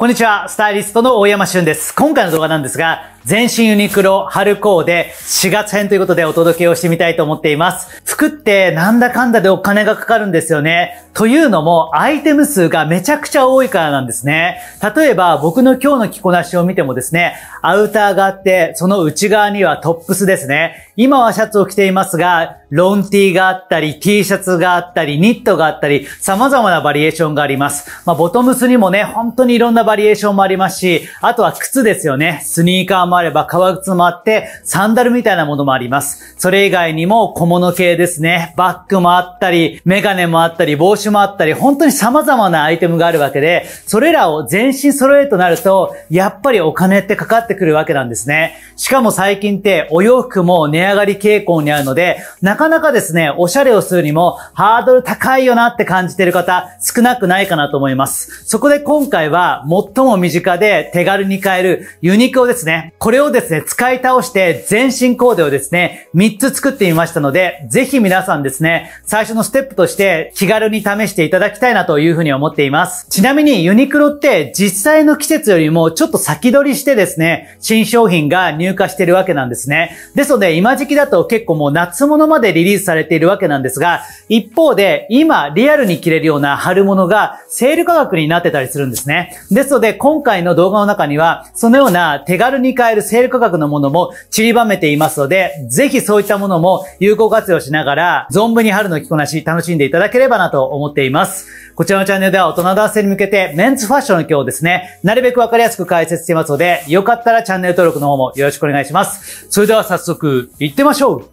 こんにちは、スタイリストの大山俊です。今回の動画なんですが、全身ユニクロ春コーデ4月編ということでお届けをしてみたいと思っています。作ってなんだかんだでお金がかかるんですよね。というのも、アイテム数がめちゃくちゃ多いからなんですね。例えば、僕の今日の着こなしを見てもですね、アウターがあって、その内側にはトップスですね。今はシャツを着ていますが、ロンティーがあったり、T シャツがあったり、ニットがあったり、様々なバリエーションがあります。まあ、ボトムスにもね、本当にいろんなバリエーションもありますし、あとは靴ですよね。スニーカーもあれば、革靴もあって、サンダルみたいなものもあります。それ以外にも小物系ですね。バッグもあったり、メガネもあったり、帽子もあったり、本当に様々なアイテムがあるわけで、それらを全身揃えとなると、やっぱりお金ってかかってってくるわけなんですね。しかも最近ってお洋服も値上がり傾向にあるので、なかなかですね、おしゃれをするにもハードル高いよなって感じてる方少なくないかなと思います。そこで今回は最も身近で手軽に買えるユニクロですね。これをですね、使い倒して全身コーデをですね、3つ作ってみましたので、ぜひ皆さんですね、最初のステップとして気軽に試していただきたいなというふうに思っています。ちなみにユニクロって実際の季節よりもちょっと先取りしてですね、新商品が入荷してるわけなんですね。ですので、今時期だと結構もう夏物までリリースされているわけなんですが、一方で、今、リアルに着れるような春物が、セール価格になってたりするんですね。ですので、今回の動画の中には、そのような手軽に買えるセール価格のものも散りばめていますので、ぜひそういったものも有効活用しながら、存分に春の着こなし楽しんでいただければなと思っています。こちらのチャンネルでは大人男性に向けて、メンズファッションの今日ですね、なるべくわかりやすく解説していますので、よかったらチャンネル登録の方もよろしくお願いします。それでは早速、行ってみましょう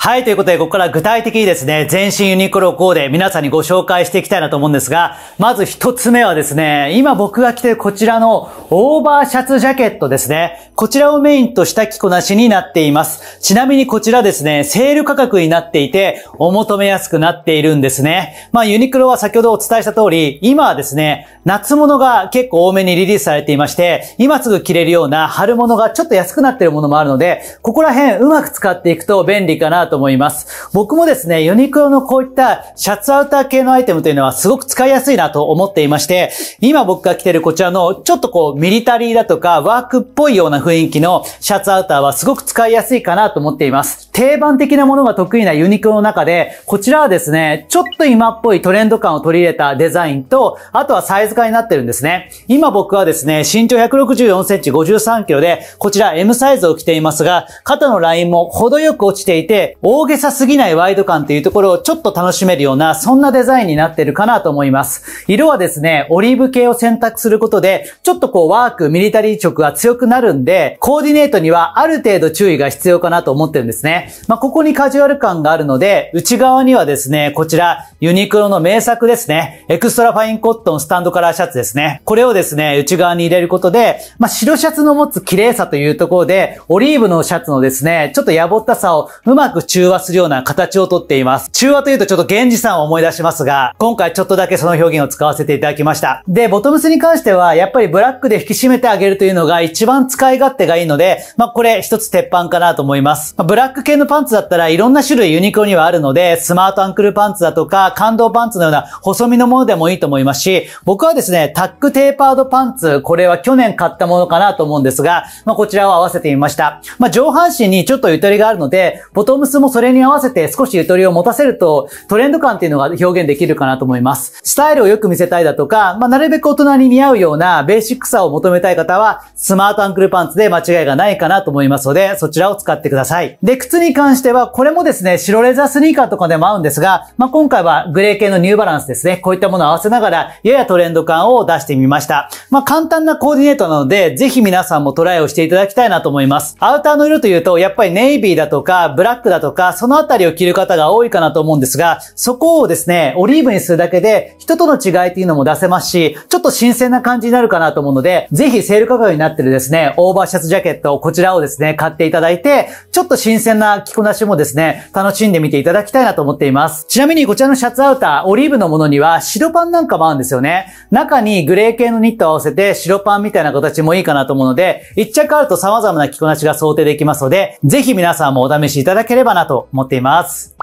はい、ということで、ここから具体的にですね、全身ユニクロコーデ皆さんにご紹介していきたいなと思うんですが、まず一つ目はですね、今僕が着てるこちらのオーバーシャツジャケットですね。こちらをメインとした着こなしになっています。ちなみにこちらですね、セール価格になっていて、お求めやすくなっているんですね。まあユニクロは先ほどお伝えした通り、今はですね、夏物が結構多めにリリースされていまして、今すぐ着れるような春物がちょっと安くなっているものもあるので、ここら辺うまく使っていくと便利かなと思います。僕もですね、ユニクロのこういったシャツアウター系のアイテムというのはすごく使いやすいなと思っていまして、今僕が着てるこちらのちょっとこうミリタリーだとか、ワークっぽいような雰囲気のシャツアウターはすごく使いやすいかなと思っています。定番的なものが得意なユニクロの中で、こちらはですね、ちょっと今っぽいトレンド感を取り入れたデザインと、あとはサイズ化になってるんですね。今僕はですね、身長164センチ53キロで、こちら M サイズを着ていますが、肩のラインも程よく落ちていて、大げさすぎないワイド感というところをちょっと楽しめるような、そんなデザインになってるかなと思います。色はですね、オリーブ系を選択することで、ちょっとこう、ワーク、ミリタリー色が強くなるんで、コーディネートにはある程度注意が必要かなと思ってるんですね。まあ、ここにカジュアル感があるので、内側にはですね、こちら、ユニクロの名作ですね。エクストラファインコットンスタンドカラーシャツですね。これをですね、内側に入れることで、まあ、白シャツの持つ綺麗さというところで、オリーブのシャツのですね、ちょっとやぼったさをうまく中和するような形をとっています。中和というとちょっと源氏さんを思い出しますが、今回ちょっとだけその表現を使わせていただきました。で、ボトムスに関しては、やっぱりブラックで引き締めてあげるというのが一番使い勝手がいいので、まあ、これ一つ鉄板かなと思います。まあ、ブラック系のパンツだったらいろんな種類ユニクロにはあるので、スマートアンクルパンツだとか、感動パンツのような細身のものでもいいと思いますし、僕はですね、タックテーパードパンツ、これは去年買ったものかなと思うんですが、まあ、こちらを合わせてみました。まあ、上半身にちょっとゆとりがあるので、ボトムスもそれに合わせて少しゆとりを持たせると、トレンド感っていうのが表現できるかなと思います。スタイルをよく見せたいだとか、まあ、なるべく大人に似合うようなベーシックさをを求めたい方は、スマートアンクルパンツで間違いがないかなと思いますので、そちらを使ってください。で、靴に関しては、これもですね、白レザースニーカーとかでも合うんですが、まあ、今回はグレー系のニューバランスですね、こういったものを合わせながら、ややトレンド感を出してみました。まあ、簡単なコーディネートなので、ぜひ皆さんもトライをしていただきたいなと思います。アウターの色というと、やっぱりネイビーだとか、ブラックだとか、そのあたりを着る方が多いかなと思うんですが、そこをですね、オリーブにするだけで、人との違いっていうのも出せますし、ちょっと新鮮な感じになるかなと思うので、ぜひセール価格になってるですね、オーバーシャツジャケット、こちらをですね、買っていただいて、ちょっと新鮮な着こなしもですね、楽しんでみていただきたいなと思っています。ちなみにこちらのシャツアウター、オリーブのものには白パンなんかもあるんですよね。中にグレー系のニットを合わせて白パンみたいな形もいいかなと思うので、1着あると様々な着こなしが想定できますので、ぜひ皆さんもお試しいただければなと思っています。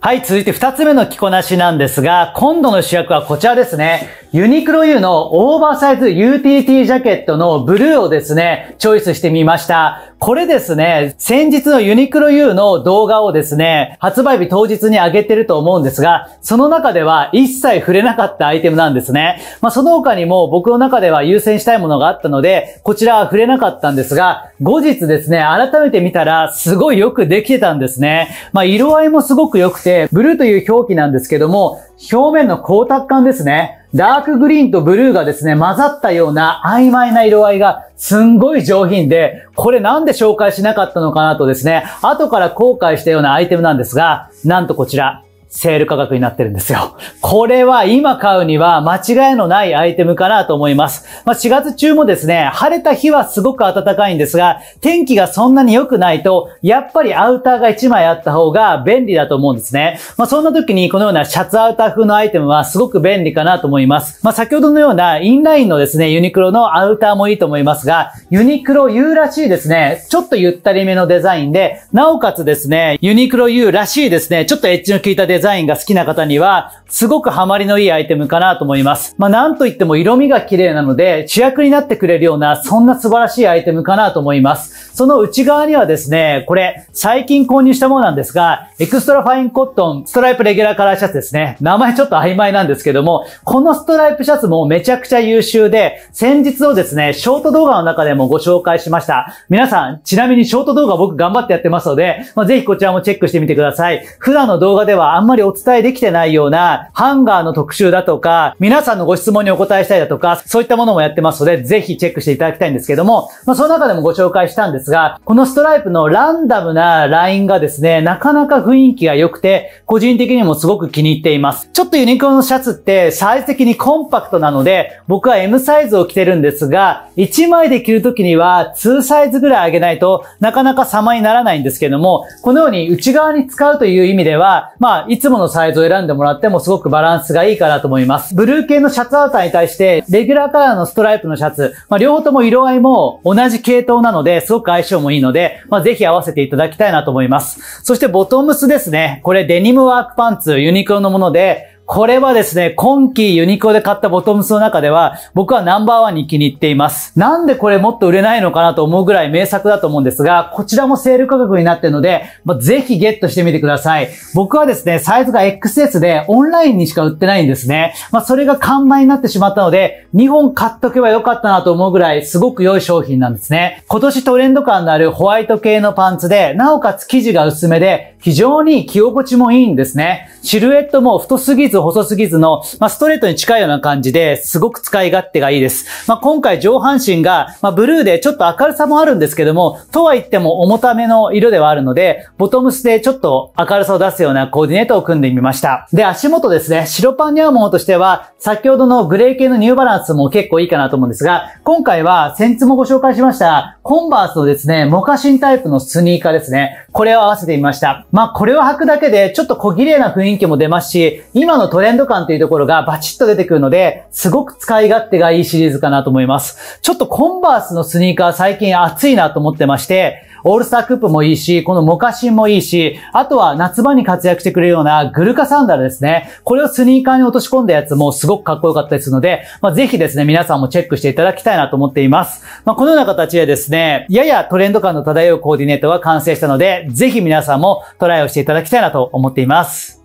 はい、続いて2つ目の着こなしなんですが、今度の主役はこちらですね。ユニクロ U のオーバーサイズ UTT ジャケットのブルーをですね、チョイスしてみました。これですね、先日のユニクロ U の動画をですね、発売日当日に上げてると思うんですが、その中では一切触れなかったアイテムなんですね。まあ、その他にも僕の中では優先したいものがあったので、こちらは触れなかったんですが、後日ですね、改めて見たら、すごいよくできてたんですね。まあ、色合いもすごく良くて、ブルーという表記なんですけども、表面の光沢感ですね。ダークグリーンとブルーがですね、混ざったような曖昧な色合いがすんごい上品で、これなんで紹介しなかったのかなとですね、後から後悔したようなアイテムなんですが、なんとこちら、セール価格になってるんですよ。これは今買うには間違いのないアイテムかなと思います。まあ、4月中もですね、晴れた日はすごく暖かいんですが、天気がそんなに良くないと、やっぱりアウターが1枚あった方が便利だと思うんですね。まあ、そんな時にこのようなシャツアウター風のアイテムはすごく便利かなと思います。まあ、先ほどのようなインラインのですね、ユニクロのアウターもいいと思いますが、ユニクロ U らしいですね、ちょっとゆったりめのデザインで、なおかつですね、ユニクロ U らしいですね、ちょっとエッジの効いたデザインデザインが好きな方には、すごくハマりのいいアイテムかなと思います。まあ、なんといっても色味が綺麗なので、主役になってくれるような、そんな素晴らしいアイテムかなと思います。その内側にはですね、これ、最近購入したものなんですが、エクストラファインコットン、ストライプレギュラーカラーシャツですね。名前ちょっと曖昧なんですけども、このストライプシャツもめちゃくちゃ優秀で、先日をですね、ショート動画の中でもご紹介しました。皆さん、ちなみにショート動画僕頑張ってやってますので、まあ、ぜひこちらもチェックしてみてください。普段の動画ではあんまりお伝えできてないようなハンガーの特集だとか、皆さんのご質問にお答えしたいだとか、そういったものもやってますので、ぜひチェックしていただきたいんですけども、まあ、その中でもご紹介したんですが、このストライプのランダムなラインがですね、なかなか雰囲気が良くて、個人的にもすごく気に入っています。ちょっとユニクロのシャツってサイズ的にコンパクトなので、僕は M サイズを着てるんですが、1枚で着るときには2サイズぐらい上げないとなかなか様にならないんですけども、このように内側に使うという意味では、まあ、いいつものサイズを選んでもらってもすごくバランスがいいかなと思います。ブルー系のシャツアウターに対して、レギュラーカラーのストライプのシャツ、まあ、両方とも色合いも同じ系統なので、すごく相性もいいので、まあ、ぜひ合わせていただきたいなと思います。そしてボトムスですね。これデニムワークパンツ、ユニクロのもので、これはですね、今季ユニクロで買ったボトムスの中では、僕はナンバーワンに気に入っています。なんでこれもっと売れないのかなと思うぐらい名作だと思うんですが、こちらもセール価格になってるので、まあ、ぜひゲットしてみてください。僕はですね、サイズが XS でオンラインにしか売ってないんですね。まあ、それが完売になってしまったので、2本買っとけばよかったなと思うぐらい、すごく良い商品なんですね。今年トレンド感のあるホワイト系のパンツで、なおかつ生地が薄めで、非常に着心地もいいんですね。シルエットも太すぎず細すぎずの、まあ、ストレートに近いような感じですごく使い勝手がいいです。まあ、今回上半身が、まあ、ブルーでちょっと明るさもあるんですけども、とは言っても重ための色ではあるので、ボトムスでちょっと明るさを出すようなコーディネートを組んでみました。で、足元ですね、白パンニャーモンとしては、先ほどのグレー系のニューバランスも結構いいかなと思うんですが、今回は先日もご紹介しました、コンバースのですね、モカシンタイプのスニーカーですね、これを合わせてみました。まあこれを履くだけでちょっと小綺麗な雰囲気も出ますし、今のトレンド感というところがバチッと出てくるので、すごく使い勝手がいいシリーズかなと思います。ちょっとコンバースのスニーカー最近熱いなと思ってまして、オールスタークープもいいし、このモカシンもいいし、あとは夏場に活躍してくれるようなグルカサンダルですね。これをスニーカーに落とし込んだやつもすごくかっこよかったりするので、まあ、ぜひですね、皆さんもチェックしていただきたいなと思っています。まあ、このような形でですね、ややトレンド感の漂うコーディネートが完成したので、ぜひ皆さんもトライをしていただきたいなと思っています。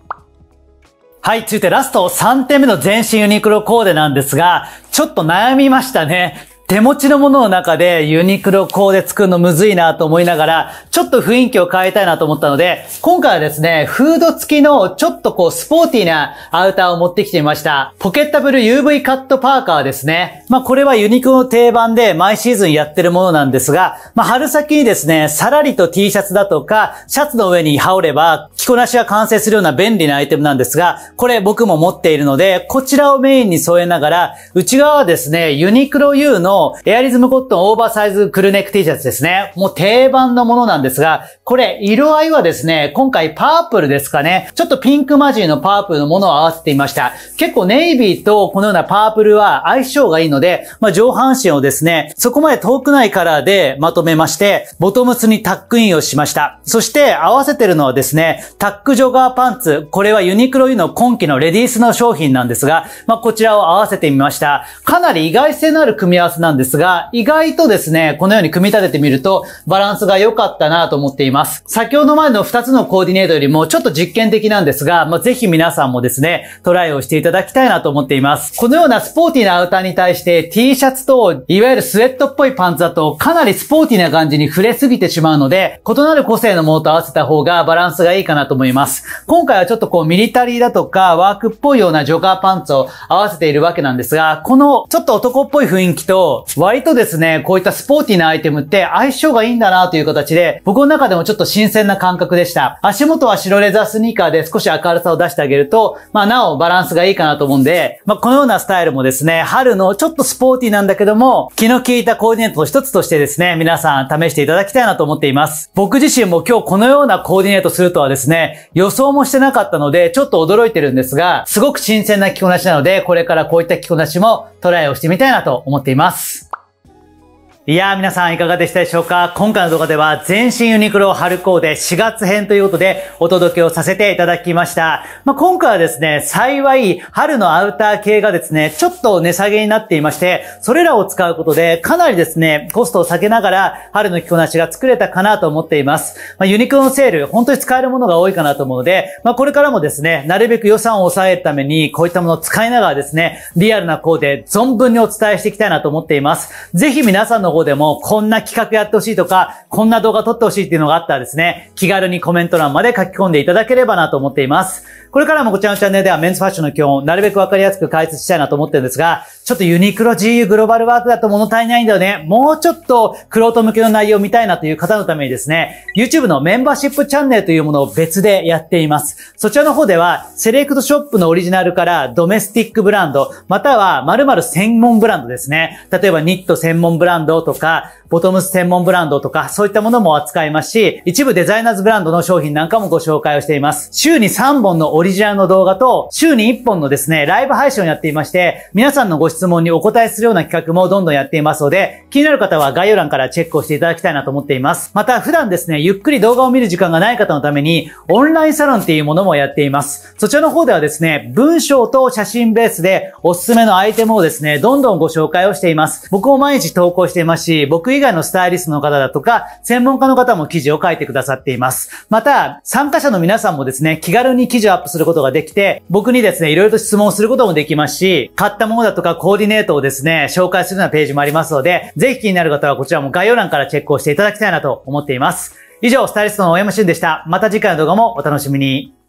はい、続いてラスト3点目の全身ユニクロコーデなんですが、ちょっと悩みましたね。手持ちのものの中でユニクロコーデ作るのむずいなと思いながら、ちょっと雰囲気を変えたいなと思ったので、今回はですね、フード付きのちょっとこうスポーティーなアウターを持ってきてみました。ポケッタブル UV カットパーカーですね。まあこれはユニクロの定番で毎シーズンやってるものなんですが、まあ春先にですね、さらりと T シャツだとか、シャツの上に羽織れば、着こなしが完成するような便利なアイテムなんですが、これ僕も持っているので、こちらをメインに添えながら、内側はですね、ユニクロ U のエアリズムコットンオーバーサイズクルネック T シャツですね。もう定番のものなんですが、これ色合いはですね、今回パープルですかね。ちょっとピンクマジーのパープルのものを合わせていました。結構ネイビーとこのようなパープルは相性がいいので、まあ、上半身をですね、そこまで遠くないカラーでまとめまして、ボトムスにタックインをしました。そして合わせてるのはですね、タックジョガーパンツ。これはユニクロユの今季のレディースの商品なんですが、まあ、こちらを合わせてみました。かなり意外性のある組み合わせなんですが、意外とですね、このように組み立ててみると、バランスが良かったなと思っています。先ほど前の2つのコーディネートよりも、ちょっと実験的なんですが、まあ、ぜ皆さんもですね、トライをしていただきたいなと思っています。このようなスポーティーなアウターに対して、T シャツと、いわゆるスウェットっぽいパンツだと、かなりスポーティーな感じに触れすぎてしまうので、異なる個性のものと合わせた方がバランスがいいかなと思います。今回はちょっとこう、ミリタリーだとか、ワークっぽいようなジョガーパンツを合わせているわけなんですが、このちょっと男っぽい雰囲気と、割とですね、こういったスポーティーなアイテムって相性がいいんだなという形で、僕の中でもちょっと新鮮な感覚でした。足元は白レザースニーカーで少し明るさを出してあげると、まあなおバランスがいいかなと思うんで、まあこのようなスタイルもですね、春のちょっとスポーティーなんだけども、気の利いたコーディネートの一つとしてですね、皆さん試していただきたいなと思っています。僕自身も今日このようなコーディネートするとはですね、予想もしてなかったので、ちょっと驚いてるんですが、すごく新鮮な着こなしなので、これからこういった着こなしもトライをしてみたいなと思っています。いやー皆さんいかがでしたでしょうか今回の動画では全身ユニクロ春コーデ4月編ということでお届けをさせていただきました。まあ、今回はですね、幸い春のアウター系がですね、ちょっと値下げになっていまして、それらを使うことでかなりですね、コストを下げながら春の着こなしが作れたかなと思っています。まあ、ユニクロのセール、本当に使えるものが多いかなと思うので、まあ、これからもですね、なるべく予算を抑えるためにこういったものを使いながらですね、リアルなコーデ存分にお伝えしていきたいなと思っています。ぜひ皆さんの方でも、こんな企画やってほしいとか、こんな動画撮ってほしいっていうのがあったらですね、気軽にコメント欄まで書き込んでいただければなと思っています。これからもこちらのチャンネルではメンズファッションの基本をなるべくわかりやすく解説したいなと思ってるんですが、ちょっとユニクロ GU グローバルワークだと物足りないんだよね。もうちょっとクロート向けの内容を見たいなという方のためにですね、YouTube のメンバーシップチャンネルというものを別でやっています。そちらの方では、セレクトショップのオリジナルからドメスティックブランド、または〇〇専門ブランドですね。例えばニット専門ブランドとか、ボトムス専門ブランドとか、そういったものも扱いますし、一部デザイナーズブランドの商品なんかもご紹介をしています。週に3本のオリジナルの動画と、週に1本のですね、ライブ配信をやっていまして、皆さんのご質問にお答えするような企画もどんどんやっていますので、気になる方は概要欄からチェックをしていただきたいなと思っています。また、普段ですね、ゆっくり動画を見る時間がない方のために、オンラインサロンっていうものもやっています。そちらの方ではですね、文章と写真ベースで、おすすめのアイテムをですね、どんどんご紹介をしています。僕も毎日投稿していますし、僕以外外のスタイリストの方だとか、専門家の方も記事を書いてくださっています。また、参加者の皆さんもですね、気軽に記事をアップすることができて、僕にですね、いろいろと質問をすることもできますし、買ったものだとかコーディネートをですね、紹介するようなページもありますので、ぜひ気になる方はこちらも概要欄からチェックをしていただきたいなと思っています。以上、スタイリストの大山俊でした。また次回の動画もお楽しみに。